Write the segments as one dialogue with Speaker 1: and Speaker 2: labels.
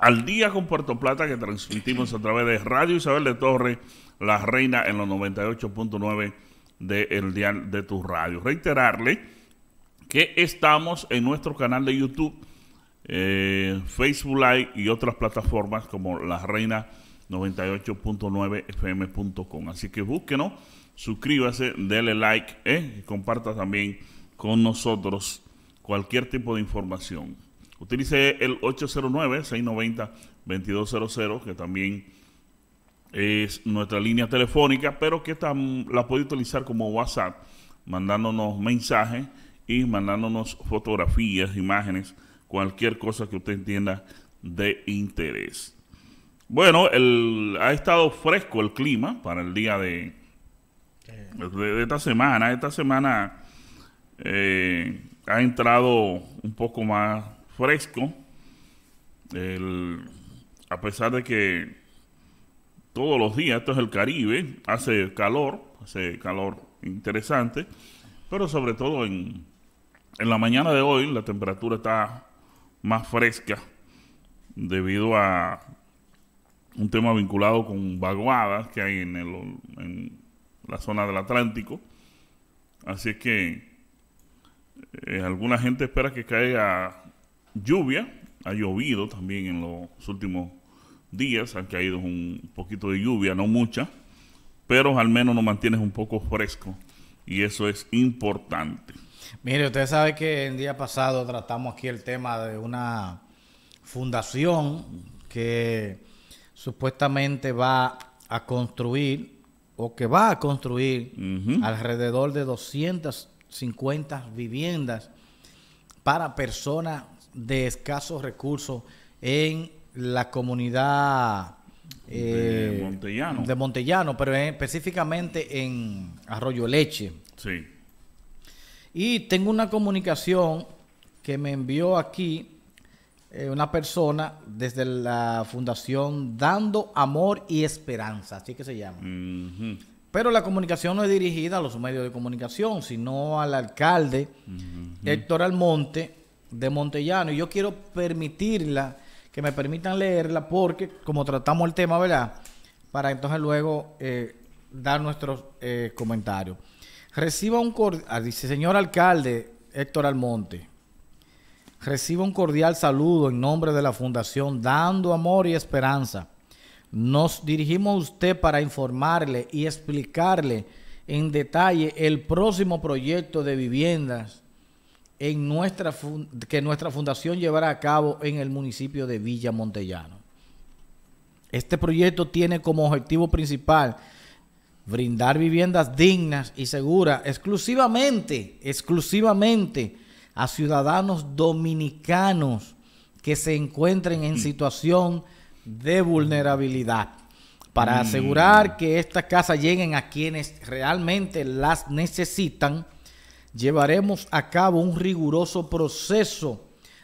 Speaker 1: al día con Puerto Plata que transmitimos a través de Radio Isabel de Torre, la reina en los 98.9 del dial de tu radio. Reiterarle que estamos en nuestro canal de YouTube, eh, Facebook Live y otras plataformas como la reina 98.9fm.com. Así que búsquenos, suscríbase, dele like eh, y comparta también con nosotros cualquier tipo de información. Utilice el 809-690-2200, que también es nuestra línea telefónica, pero que la puede utilizar como WhatsApp, mandándonos mensajes y mandándonos fotografías, imágenes, cualquier cosa que usted entienda de interés. Bueno, el, ha estado fresco el clima para el día de, esta semana. Esta semana eh, ha entrado un poco más fresco, a pesar de que todos los días, esto es el Caribe, hace calor, hace calor interesante, pero sobre todo en, en la mañana de hoy la temperatura está más fresca debido a un tema vinculado con vaguadas que hay en, en la zona del Atlántico. Así que eh, alguna gente espera que caiga lluvia, ha llovido también en los últimos días, Ha caído un poquito de lluvia, no mucha, pero al menos nos mantienes un poco fresco y eso es importante.
Speaker 2: Mire, usted sabe que el día pasado tratamos aquí el tema de una fundación que supuestamente va a construir o que va a construir alrededor de 250 viviendas para personas de escasos recursos en la comunidad de, eh, Montellano. pero específicamente en Arroyo Leche. Sí. Y tengo una comunicación que me envió aquí eh, una persona desde la fundación Dando Amor y Esperanza, así que se llama. Pero la comunicación no es dirigida a los medios de comunicación, sino al alcalde Héctor Almonte, de Montellano y yo quiero permitirla, que me permitan leerla porque como tratamos el tema, ¿verdad? Para entonces luego eh, dar nuestros eh, comentarios. Reciba un cordial, ah, dice señor alcalde Héctor Almonte, reciba un cordial saludo en nombre de la Fundación Dando Amor y Esperanza. Nos dirigimos a usted para informarle y explicarle en detalle el próximo proyecto de viviendas nuestra que nuestra fundación llevará a cabo en el municipio de Villa Montellano. Este proyecto tiene como objetivo principal brindar viviendas dignas y seguras exclusivamente, exclusivamente a ciudadanos dominicanos que se encuentren en mm. situación de mm. vulnerabilidad
Speaker 1: para mm. asegurar
Speaker 2: que estas casas lleguen a quienes realmente las necesitan llevaremos a cabo un riguroso proceso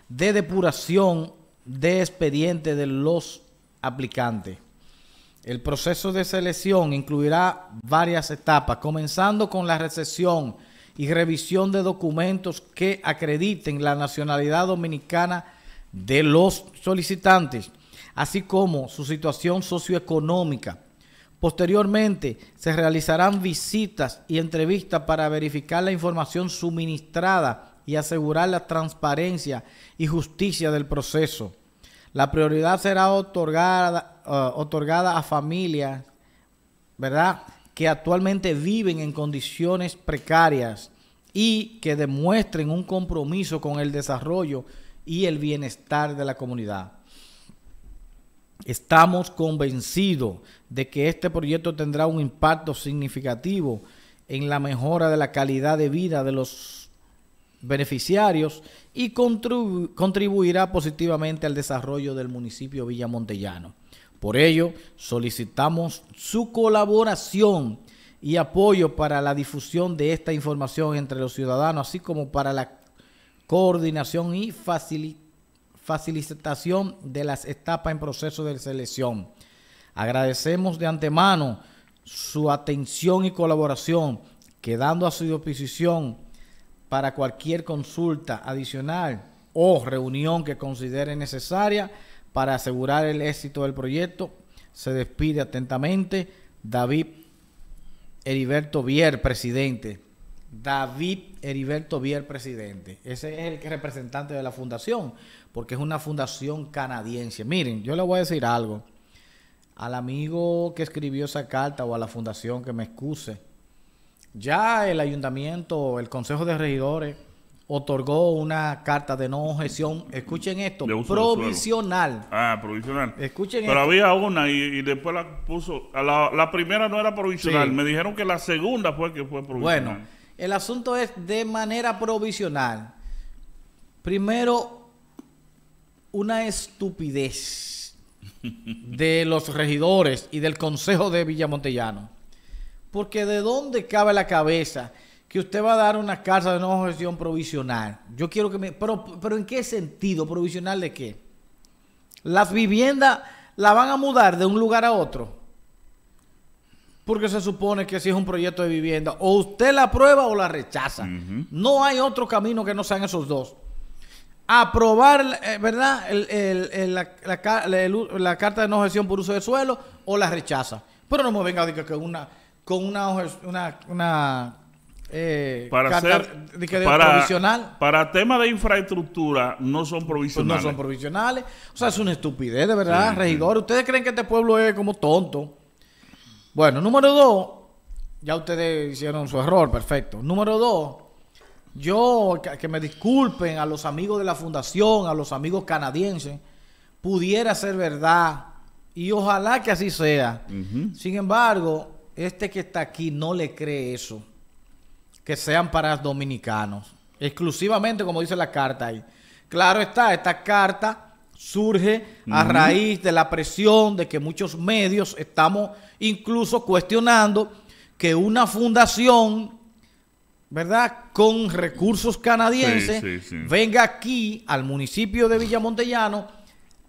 Speaker 2: de depuración de expedientes de los aplicantes. El proceso de selección incluirá varias etapas, comenzando con la recepción y revisión de documentos que acrediten la nacionalidad dominicana de los solicitantes, así como su situación socioeconómica, Posteriormente, se realizarán visitas y entrevistas para verificar la información suministrada y asegurar la transparencia y justicia del proceso. La prioridad será otorgada, eh, otorgada a familias, ¿verdad?, que actualmente viven en condiciones precarias y que demuestren un compromiso con el desarrollo y el bienestar de la comunidad. Estamos convencidos de que este proyecto tendrá un impacto significativo en la mejora de la calidad de vida de los beneficiarios y contribuirá positivamente al desarrollo del municipio Villamontellano. Por ello, solicitamos su colaboración y apoyo para la difusión de esta información entre los ciudadanos, así como para la coordinación y facilitación facilitación de las etapas en proceso de selección. Agradecemos de antemano su atención y colaboración, quedando a su disposición para cualquier consulta adicional o reunión que considere necesaria para asegurar el éxito del proyecto. Se despide atentamente David Heriberto Vier, presidente. David Heriberto Vier, presidente. Ese es el representante de la fundación, porque es una fundación canadiense. Miren, yo le voy a decir algo. Al amigo que escribió esa carta o a la fundación que me excuse, ya el ayuntamiento, el Consejo de Regidores, otorgó una carta de no objeción. Escuchen esto, provisional.
Speaker 1: Ah, provisional. Escuchen Pero había una y, después la puso. La, la primera no era provisional. Me dijeron que la segunda fue que fue provisional. Bueno,
Speaker 2: el asunto es de manera provisional. Primero, una estupidez de los regidores y del Consejo de Villamontellano. Porque de dónde cabe la cabeza que usted va a dar una casa de no gestión provisional. Yo quiero que me... Pero, pero ¿en qué sentido? ¿Provisional de qué? Las viviendas la van a mudar de un lugar a otro. Porque se supone que si es un proyecto de vivienda, o usted la aprueba o la rechaza. No hay otro camino que no sean esos dos. Aprobar, eh, ¿verdad? la, carta de no gestión por uso de suelo o la rechaza. Pero no me venga a decir que una, con una, una, eh, para para, provisional. Para temas de infraestructura no son pues provisionales. no son provisionales. O sea, es una estupidez, de verdad, regidor. ¿Ustedes creen que este pueblo es como tonto? Bueno, número dos, ya ustedes hicieron su error, perfecto. Número dos, yo, que, me disculpen a los amigos de la fundación, a los amigos canadienses, pudiera ser verdad y ojalá que así sea. Sin embargo, este que está aquí no le cree eso, que sean para dominicanos, exclusivamente como dice la carta ahí. Claro está, esta carta surge a raíz de la presión de que muchos medios estamos incluso cuestionando que una fundación, ¿verdad?, con recursos canadienses, venga aquí al municipio de Villamontellano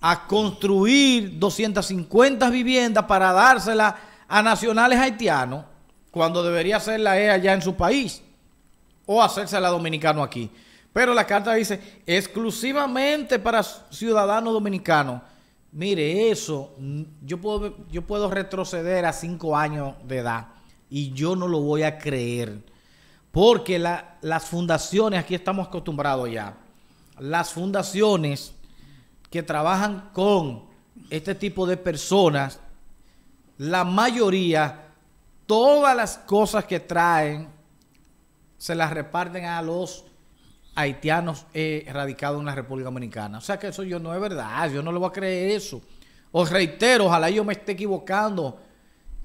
Speaker 2: a construir 250 viviendas para dárselas a nacionales haitianos, cuando debería hacerla allá en su país, o hacérsela dominicano aquí. Pero la carta dice exclusivamente para ciudadanos dominicanos. Mire, eso yo puedo, yo puedo retroceder a cinco años de edad y yo no lo voy a creer. Porque las fundaciones, aquí estamos acostumbrados ya, las fundaciones que trabajan con este tipo de personas, la mayoría, todas las cosas que traen, se las reparten a los haitianos eh, radicados en la República Dominicana. O sea que eso yo no es verdad, yo no le voy a creer eso. Os reitero, ojalá yo me esté equivocando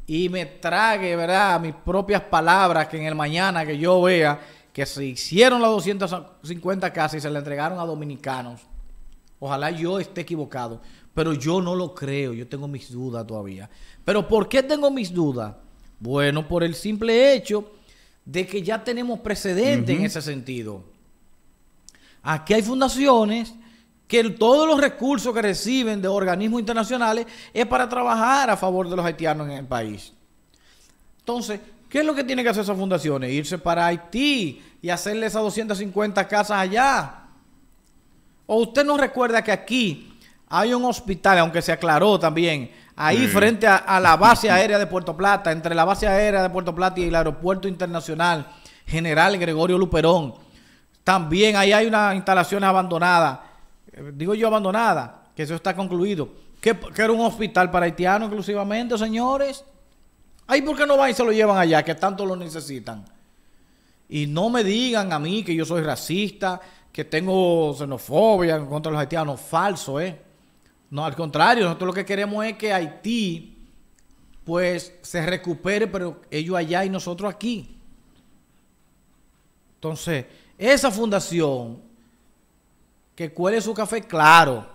Speaker 2: y me trague, ¿verdad?, mis propias palabras que en el mañana que yo vea que se hicieron las 250 casas y se le entregaron a dominicanos. Ojalá yo esté equivocado, pero yo no lo creo, yo tengo mis dudas todavía. Pero ¿por qué tengo mis dudas? Bueno, por el simple hecho de que ya tenemos precedente en ese sentido. Aquí hay fundaciones que todos los recursos que reciben de organismos internacionales es para trabajar a favor de los haitianos en el país. Entonces, ¿qué es lo que tienen que hacer esas fundaciones? Irse para Haití y hacerle esas 250 casas allá. ¿O usted no recuerda que aquí hay un hospital, aunque se aclaró también, ahí frente a, la base aérea de Puerto Plata, entre la base aérea de Puerto Plata y el aeropuerto internacional General Gregorio Luperón, también ahí hay una instalación abandonada eh, digo yo abandonada que eso está concluido. Que, era un hospital para haitianos exclusivamente, señores. Ahí por qué no van y se lo llevan allá, que tanto lo necesitan. Y no me digan a mí que yo soy racista, que tengo xenofobia contra los haitianos. Falso, ¿eh? No, al contrario, nosotros lo que queremos es que Haití, pues, se recupere, pero ellos allá y nosotros aquí. Entonces, esa fundación que cuele su café claro,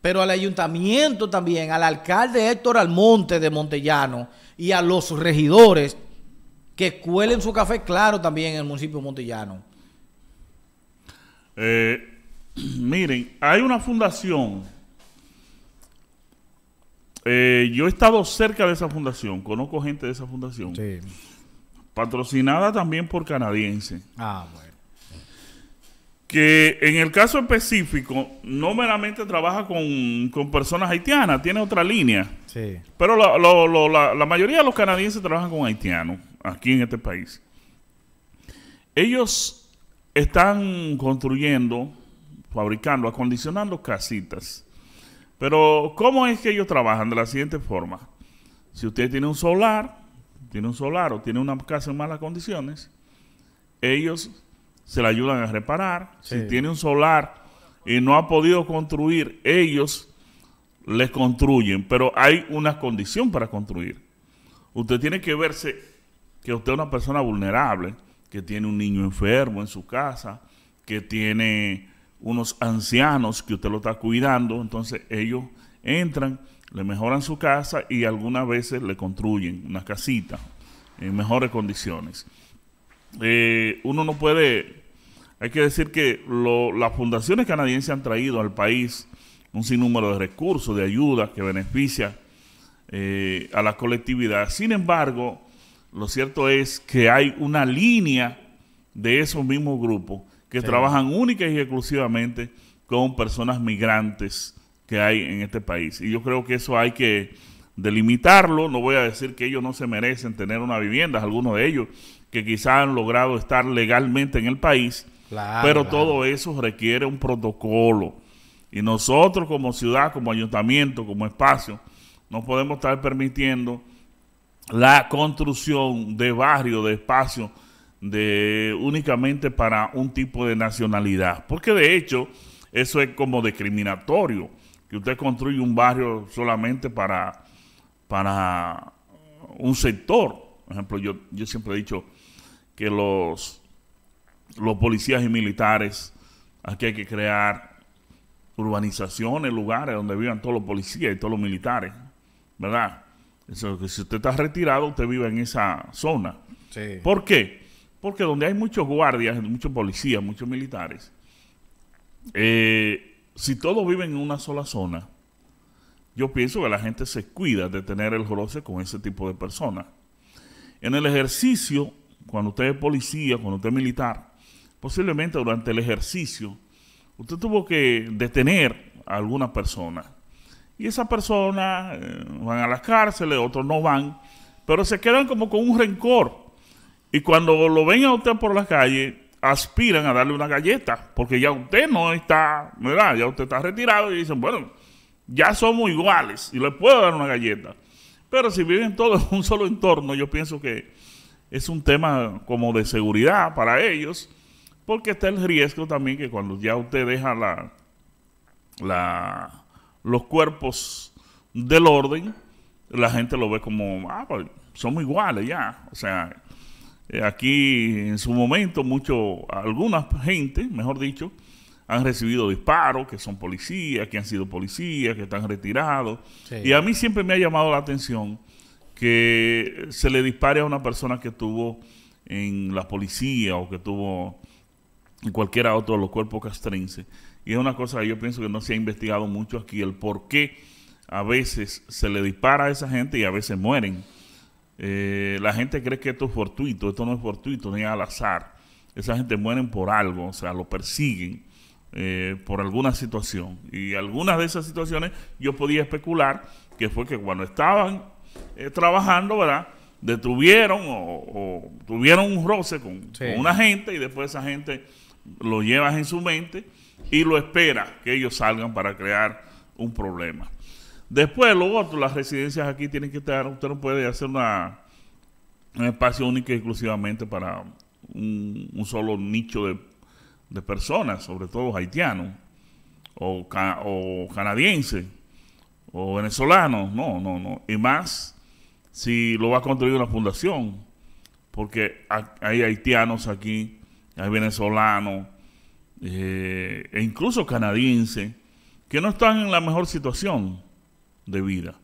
Speaker 2: pero al ayuntamiento también, al alcalde Héctor Almonte de Montellano y a los regidores que cuelen su café claro también en el municipio de Montellano.
Speaker 1: Eh, miren, hay una fundación. Eh, yo he estado cerca de esa fundación, conozco gente de esa fundación. Sí. Patrocinada también por canadiense. Ah, bueno que en el caso específico no meramente trabaja con, personas haitianas, tiene otra línea. Sí. Pero la, la, mayoría de los canadienses trabajan con haitianos aquí en este país. Ellos están construyendo, fabricando, acondicionando casitas. Pero ¿cómo es que ellos trabajan? De la siguiente forma. Si usted tiene un solar, tiene un solar o tiene una casa en malas condiciones, ellos se la ayudan a reparar. Si tiene un solar y no ha podido construir, ellos les construyen, pero hay una condición para construir. Usted tiene que verse que usted es una persona vulnerable, que tiene un niño enfermo en su casa, que tiene unos ancianos que usted lo está cuidando, entonces ellos entran, le mejoran su casa y algunas veces le construyen una casita en mejores condiciones eh, uno no puede, hay que decir que las fundaciones canadienses han traído al país un sinnúmero de recursos, de ayudas que beneficia eh, a la colectividad. Sin embargo, lo cierto es que hay una línea de esos mismos grupos que trabajan única y exclusivamente con personas migrantes que hay en este país. Y yo creo que eso hay que delimitarlo. No voy a decir que ellos no se merecen tener una vivienda, algunos de ellos que quizás han logrado estar legalmente en el país, pero todo eso requiere un protocolo. Y nosotros como ciudad, como ayuntamiento, como espacio, no podemos estar permitiendo la construcción de barrios, de espacios, de únicamente para un tipo de nacionalidad. Porque de hecho, eso es como discriminatorio, que usted construye un barrio solamente para para un sector. Por ejemplo, yo, yo siempre he dicho que los, los policías y militares, aquí hay que crear urbanizaciones, lugares donde vivan todos los policías y todos los militares, ¿verdad? Eso, si usted está retirado, usted vive en esa zona. ¿Por qué? Porque donde hay muchos guardias, muchos policías, muchos militares, eh, si todos viven en una sola zona, yo pienso que la gente se cuida de tener el roce con ese tipo de personas. En el ejercicio, cuando usted es policía, cuando usted es militar, posiblemente durante el ejercicio, usted tuvo que detener a alguna persona. Y esas personas eh, van a las cárceles, otros no van, pero se quedan como con un rencor. Y cuando lo ven a usted por la calle, aspiran a darle una galleta, porque ya usted no está, ¿verdad? Ya usted está retirado y dicen, bueno, ya somos iguales y les puedo dar una galleta. Pero si viven todos en un solo entorno, yo pienso que es un tema como de seguridad para ellos, porque está el riesgo también que cuando ya usted deja la, la, los cuerpos del orden, la gente lo ve como, ah, pues somos iguales ya. O sea, eh, aquí en su momento, mucho, alguna gente, mejor dicho, han recibido disparos, que son policías, que han sido policías, que están retirados. Y a mí siempre me ha llamado la atención que se le dispare a una persona que estuvo en la policía o que estuvo en cualquiera otro de los cuerpos castrenses. Y es una cosa que yo pienso que no se ha investigado mucho aquí, el por qué a veces se le dispara a esa gente y a veces mueren. Eh, la gente cree que esto es fortuito, esto no es fortuito, ni al azar. Esa gente mueren por algo, o sea, lo persiguen eh, por alguna situación. Y algunas de esas situaciones yo podía especular que fue que cuando estaban eh, trabajando, ¿verdad? Detuvieron o, tuvieron un roce con, una gente y después esa gente lo llevas en su mente y lo espera que ellos salgan para crear un problema. Después, lo otro, las residencias aquí tienen que estar, usted no puede hacer una, un espacio único exclusivamente para un solo nicho de de personas, sobre todo haitianos, o, canadienses, o venezolanos, no, no, no. Y más si lo va a construir una fundación, porque hay haitianos aquí, hay venezolanos, eh, e incluso canadienses, que no están en la mejor situación de vida,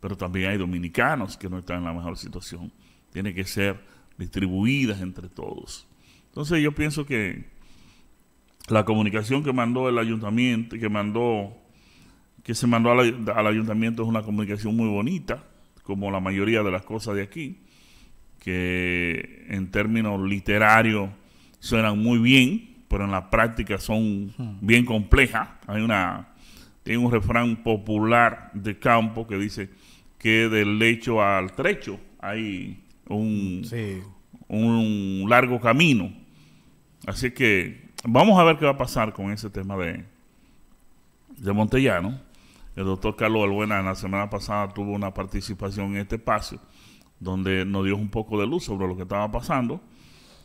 Speaker 1: pero también hay dominicanos que no están en la mejor situación. Tiene que ser distribuidas entre todos. Entonces yo pienso que la comunicación que mandó el ayuntamiento, que mandó, que se mandó al, ayuntamiento es una comunicación muy bonita, como la mayoría de las cosas de aquí, que en términos literarios suenan muy bien, pero en la práctica son hmm. bien complejas. Hay una, tiene un refrán popular de campo que dice que del lecho al trecho hay un, un largo camino. Así que vamos a ver qué va a pasar con ese tema de, de Montellano. El doctor Carlos Albuena la semana pasada tuvo una participación en este espacio donde nos dio un poco de luz sobre lo que estaba pasando,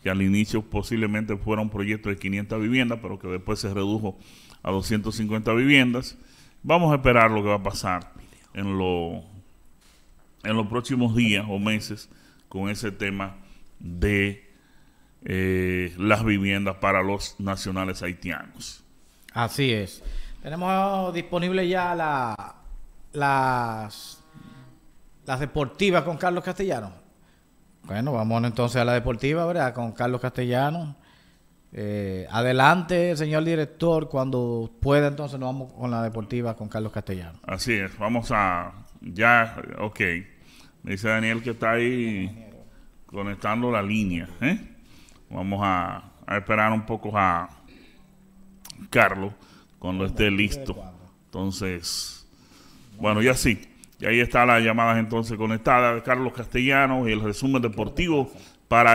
Speaker 1: que al inicio posiblemente fuera un proyecto de 500 viviendas, pero que después se redujo a 250 viviendas. Vamos a esperar lo que va a pasar en, en los próximos días o meses con ese tema de eh, las viviendas para los nacionales
Speaker 2: haitianos. Así es. Tenemos disponible ya la, las, las deportivas con Carlos Castellano. Bueno, vamos entonces a la deportiva, ¿verdad? Con Carlos Castellano. Eh, adelante, señor director, cuando pueda, entonces nos vamos con la deportiva con Carlos Castellano.
Speaker 1: Así es, vamos a. Ya, ok. dice Daniel que está ahí conectando la línea. ¿eh? Vamos a, esperar un poco a Carlos cuando esté listo. Entonces, bueno, ya sí. Y ahí está las llamadas entonces conectadas de Carlos Castellanos y el resumen deportivo para...